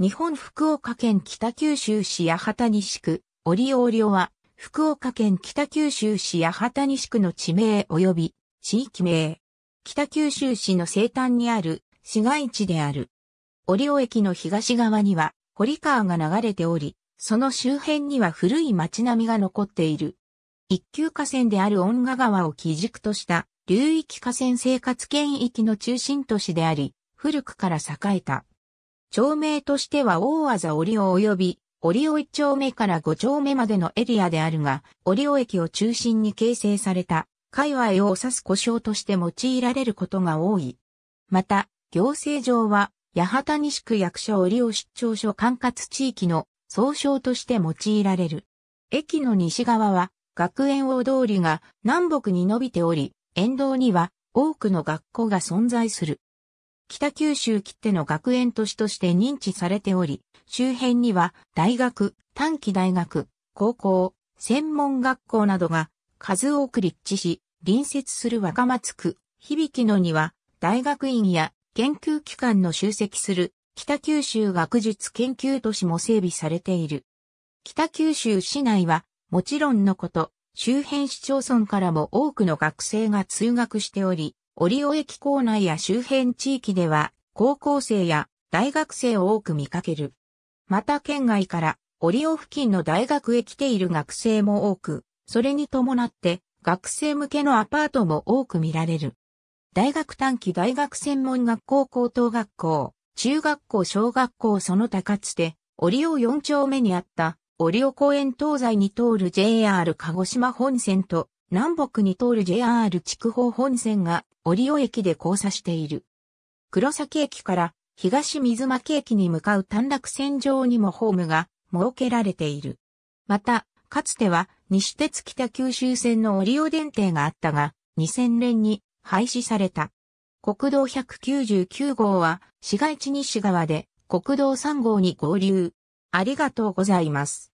日本福岡県北九州市八幡西区、折々は、福岡県北九州市八幡西区の地名及び地域名。北九州市の西端にある市街地である。折尾駅の東側には堀川が流れており、その周辺には古い町並みが残っている。一級河川である恩賀川を基軸とした流域河川生活圏域の中心都市であり、古くから栄えた。町名としては大技折尾及び、折尾1丁目から5丁目までのエリアであるが、折尾駅を中心に形成された、界隈を指す故障として用いられることが多い。また、行政上は、八幡西区役所折尾出張所管轄地域の総称として用いられる。駅の西側は、学園大通りが南北に伸びており、沿道には多くの学校が存在する。北九州きっての学園都市として認知されており、周辺には大学、短期大学、高校、専門学校などが数多く立地し、隣接する若松区、響野には大学院や研究機関の集積する北九州学術研究都市も整備されている。北九州市内はもちろんのこと、周辺市町村からも多くの学生が通学しており、リ尾駅構内や周辺地域では、高校生や大学生を多く見かける。また県外からリ尾付近の大学へ来ている学生も多く、それに伴って学生向けのアパートも多く見られる。大学短期大学専門学校高等学校、中学校小学校その他かつて、リ尾4丁目にあったリ尾公園東西に通る JR 鹿児島本線と南北に通る JR 筑豊本線が折尾駅で交差している。黒崎駅から東水巻駅に向かう短絡線上にもホームが設けられている。また、かつては西鉄北九州線の折尾電停があったが、2000年に廃止された。国道199号は市街地西側で国道3号に合流。ありがとうございます。